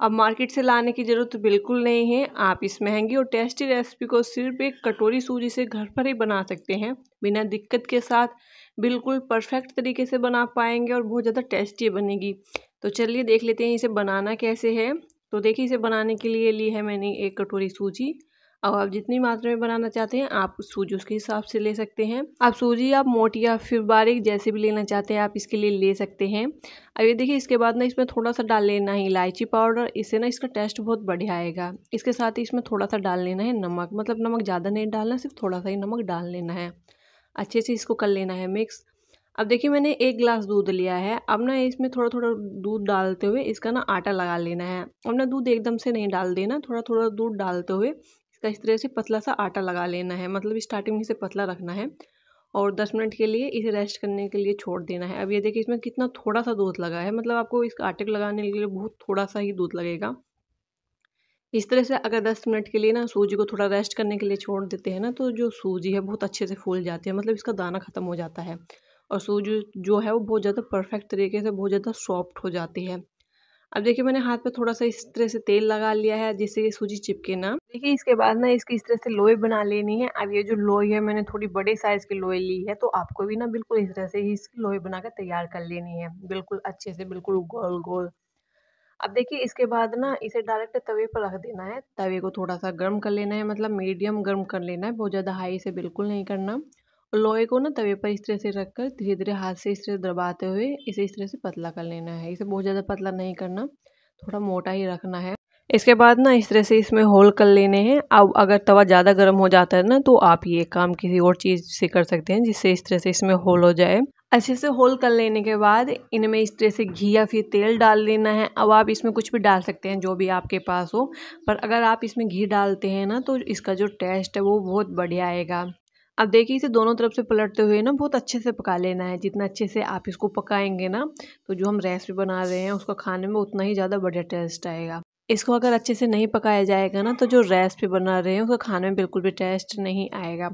अब मार्केट से लाने की ज़रूरत बिल्कुल नहीं है आप इस महंगी और टेस्टी रेसिपी को सिर्फ एक कटोरी सूजी से घर पर ही बना सकते हैं बिना दिक्कत के साथ बिल्कुल परफेक्ट तरीके से बना पाएंगे और बहुत ज़्यादा टेस्टी बनेगी तो चलिए देख लेते हैं इसे बनाना कैसे है तो देखिए इसे बनाने के लिए ली है मैंने एक कटोरी सूजी अब आप जितनी मात्रा में बनाना चाहते हैं आप सूजी उसके हिसाब से ले सकते हैं आप सूजी आप मोटी या फिर बारीक जैसे भी लेना चाहते हैं आप इसके लिए ले सकते हैं अब ये देखिए इसके बाद ना इसमें थोड़ा सा डाल लेना है इलायची पाउडर इससे ना इसका टेस्ट बहुत बढ़िया आएगा इसके साथ ही इसमें थोड़ा सा डाल लेना है नमक मतलब नमक ज़्यादा नहीं डालना सिर्फ थोड़ा सा ही नमक डाल लेना है अच्छे से इसको कर लेना है मिक्स अब देखिए मैंने एक गिलास दूध लिया है अब ना इसमें थोड़ा थोड़ा दूध डालते हुए इसका ना आटा लगा लेना है अब ना दूध एकदम से नहीं डाल देना थोड़ा थोड़ा दूध डालते हुए इसका इस तरह से पतला सा आटा लगा लेना है मतलब स्टार्टिंग में इसे पतला रखना है और 10 मिनट के लिए इसे रेस्ट करने के लिए छोड़ देना है अब ये देखिए इसमें कितना थोड़ा सा दूध लगा है मतलब आपको इस आटे को लगाने के लिए बहुत थोड़ा सा ही दूध लगेगा इस तरह से अगर 10 मिनट के लिए ना सूजी को थोड़ा रेस्ट करने के लिए छोड़ देते हैं ना तो जो सूजी है बहुत अच्छे से फूल जाती है मतलब इसका दाना ख़त्म हो जाता है और सूजी जो है वो बहुत ज़्यादा परफेक्ट तरीके से बहुत ज़्यादा सॉफ्ट हो जाती है अब देखिए मैंने हाथ पे थोड़ा सा इस तरह से तेल लगा लिया है जिससे ये सूजी चिपके ना देखिए इसके बाद ना इसकी इस तरह से लोई बना लेनी है अब ये जो लोई है मैंने थोड़ी बड़े साइज की लोई ली है तो आपको भी ना बिल्कुल इस तरह से ही इसकी लोई बनाकर तैयार कर लेनी है बिल्कुल अच्छे से बिल्कुल गोल गोल अब देखिए इसके बाद ना इसे डायरेक्ट तवे पर रख देना है तवे को थोड़ा सा गर्म कर लेना है मतलब मीडियम गर्म कर लेना है बहुत ज़्यादा हाई से बिल्कुल नहीं करना लोहे को ना तवे पर इस तरह से रखकर धीरे धीरे हाथ से इस तरह दबाते हुए इसे इस तरह से पतला कर लेना है इसे बहुत ज़्यादा पतला नहीं करना थोड़ा मोटा ही रखना है इसके बाद ना इस तरह से इसमें होल कर लेने हैं अब अगर तवा ज़्यादा गर्म हो जाता है ना तो आप ये काम किसी और चीज़ से कर सकते हैं जिससे इस तरह से इसमें होल हो जाए अच्छे से होल कर लेने के बाद इनमें इस तरह से घी या फिर तेल डाल लेना है अब आप इसमें कुछ भी डाल सकते हैं जो भी आपके पास हो पर अगर आप इसमें घी डालते हैं ना तो इसका जो टेस्ट है वो बहुत बढ़िया आएगा अब देखिए इसे दोनों तरफ से पलटते हुए ना बहुत अच्छे से पका लेना है जितना अच्छे से आप इसको पकाएंगे ना तो जो हम रेसिपी बना रहे हैं उसका खाने में उतना ही ज़्यादा बढ़िया टेस्ट आएगा इसको अगर अच्छे से नहीं पकाया जाएगा ना तो जो रेसिपी बना रहे हैं उसका खाने में बिल्कुल भी टेस्ट नहीं आएगा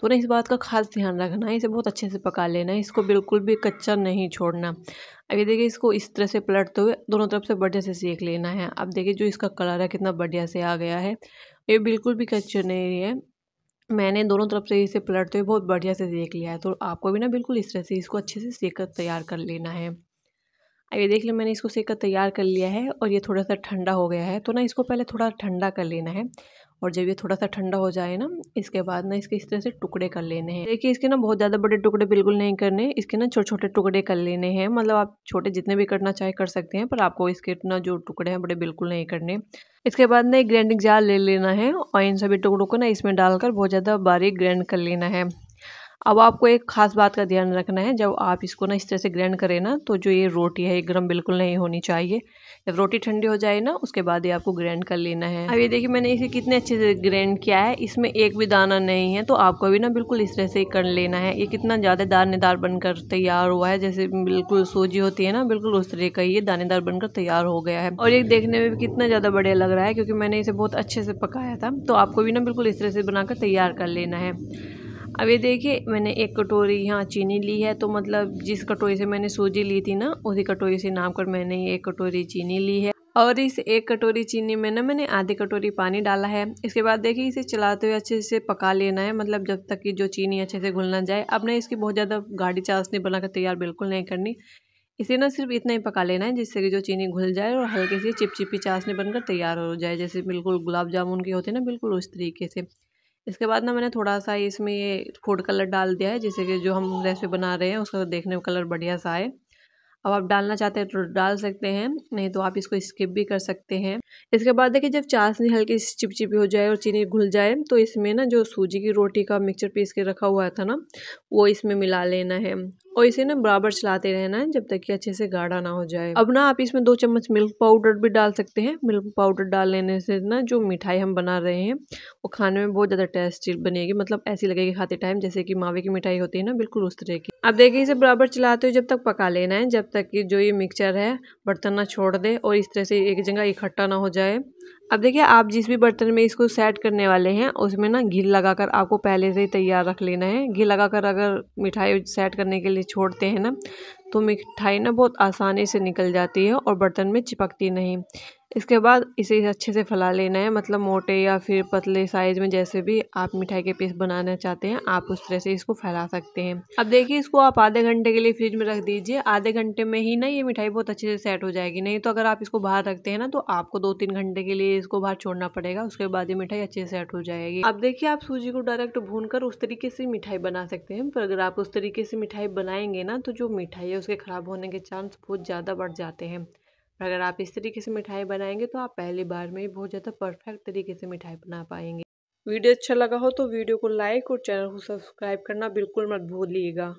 तो ना इस बात का खास ध्यान रखना है इसे बहुत अच्छे से पका लेना है इसको बिल्कुल भी कच्चा नहीं छोड़ना अब ये देखिए इसको इस तरह से पलटते हुए दोनों तरफ से बढ़िया से सेक लेना है अब देखिए जो इसका कलर है कितना बढ़िया से आ गया है ये बिल्कुल भी कच्चा नहीं है मैंने दोनों तरफ से इसे पलटते हुए बहुत बढ़िया से देख लिया है तो आपको भी ना बिल्कुल इस तरह से इसको अच्छे से सेक कर तैयार कर लेना है अब ये देख लो मैंने इसको सेक कर तैयार कर लिया है और ये थोड़ा सा ठंडा हो गया है तो ना इसको पहले थोड़ा ठंडा कर लेना है और जब ये थोड़ा सा ठंडा हो जाए ना इसके बाद ना इसके इस तरह से टुकड़े कर लेने हैं देखिए इसके ना बहुत ज़्यादा बड़े टुकड़े बिल्कुल नहीं करने इसके ना छोटे छोटे टुकड़े कर लेने हैं मतलब आप छोटे जितने भी करना चाहे कर सकते हैं पर आपको इसके ना जो टुकड़े हैं बड़े बिल्कुल नहीं करने इसके बाद ना एक ग्राइंडिंग जार ले लेना है और इन सभी टुकड़ों को ना इसमें डालकर बहुत ज़्यादा बारीक ग्राइंड कर लेना है अब आपको एक ख़ास बात का ध्यान रखना है जब आप इसको ना इस तरह से ग्रैंड करें ना तो जो ये रोटी है ये गर्म बिल्कुल नहीं होनी चाहिए जब रोटी ठंडी हो जाए ना उसके बाद ये आपको ग्रैंड कर लेना है अब ये देखिए मैंने इसे कितने अच्छे से ग्रैंड किया है इसमें एक भी दाना नहीं है तो आपको भी ना बिल्कुल इस तरह से कर लेना है ये कितना ज़्यादा दानेदार बनकर तैयार हुआ है जैसे बिल्कुल सूजी होती है ना बिल्कुल उस तरह का ये दानेदार बनकर तैयार हो गया है और ये देखने में भी कितना ज़्यादा बढ़िया लग रहा है क्योंकि मैंने इसे बहुत अच्छे से पकाया था तो आपको भी ना बिल्कुल इस तरह से बनाकर तैयार कर लेना है अब ये देखिए मैंने एक कटोरी यहाँ चीनी ली है तो मतलब जिस कटोरी से मैंने सूजी ली थी ना उसी कटोरी से नाप कर मैंने ये एक कटोरी चीनी ली है और इस एक कटोरी चीनी में ना मैंने आधी कटोरी पानी डाला है इसके बाद देखिए इसे चलाते हुए अच्छे से पका लेना है मतलब जब तक कि जो चीनी अच्छे से घुल ना जाए ना इसकी बहुत ज़्यादा गाढ़ी चाशनी बनाकर तैयार बिल्कुल नहीं करनी इसे ना सिर्फ इतना ही पका लेना है जिससे कि जो चीनी घुल जाए और हल्की से चिपचिपी चाशनी बनकर तैयार हो जाए जैसे बिल्कुल गुलाब जामुन की होती है ना बिल्कुल उस तरीके से इसके बाद ना मैंने थोड़ा सा इसमें ये फूड कलर डाल दिया है जिससे कि जो हम रेसिपी बना रहे हैं उसका देखने में कलर बढ़िया सा आए अब आप डालना चाहते हैं तो डाल सकते हैं नहीं तो आप इसको स्किप भी कर सकते हैं इसके बाद देखिए जब चाशनी हल्की चिपचिपी हो जाए और चीनी घुल जाए तो इसमें ना जो सूजी की रोटी का मिक्सचर पीस के रखा हुआ था ना वो इसमें मिला लेना है और इसे ना बराबर चलाते रहना है जब तक कि अच्छे से गाढ़ा ना हो जाए अब ना आप इसमें दो चम्मच मिल्क पाउडर भी डाल सकते हैं मिल्क पाउडर डाल लेने से ना जो मिठाई हम बना रहे हैं वो खाने में बहुत ज़्यादा टेस्टी बनेगी मतलब ऐसी लगेगी खाते टाइम जैसे कि मावे की मिठाई होती है ना बिल्कुल उस तरह की अब देखिए इसे बराबर चलाते हुए जब तक पका लेना है जब तक कि जो ये मिक्सचर है बर्तन ना छोड़ दे और इस तरह से एक जगह इकट्ठा ना हो जाए अब देखिए आप जिस भी बर्तन में इसको सेट करने वाले हैं उसमें ना घी लगा कर आपको पहले से ही तैयार रख लेना है घी लगा कर अगर मिठाई सेट करने के लिए छोड़ते हैं ना तो मिठाई ना बहुत आसानी से निकल जाती है और बर्तन में चिपकती नहीं इसके बाद इसे अच्छे से फैला लेना है मतलब मोटे या फिर पतले साइज में जैसे भी आप मिठाई के पीस बनाना चाहते हैं आप उस तरह से इसको फैला सकते हैं अब देखिए इसको आप आधे घंटे के लिए फ्रिज में रख दीजिए आधे घंटे में ही ना ये मिठाई बहुत अच्छे से सेट हो जाएगी नहीं तो अगर आप इसको बाहर रखते हैं ना तो आपको दो तीन घंटे के लिए इसको बाहर छोड़ना पड़ेगा उसके बाद ये मिठाई अच्छे से सेट हो जाएगी अब देखिए आप सूजी को डायरेक्ट भून कर उस तरीके से मिठाई बना सकते हैं पर अगर आप उस तरीके से मिठाई बनाएंगे ना तो जो मिठाई है उसके खराब होने के चांस बहुत ज़्यादा बढ़ जाते हैं अगर आप इस तरीके से मिठाई बनाएंगे तो आप पहली बार में ही बहुत ज़्यादा परफेक्ट तरीके से मिठाई बना पाएंगे वीडियो अच्छा लगा हो तो वीडियो को लाइक और चैनल को सब्सक्राइब करना बिल्कुल मत भूलिएगा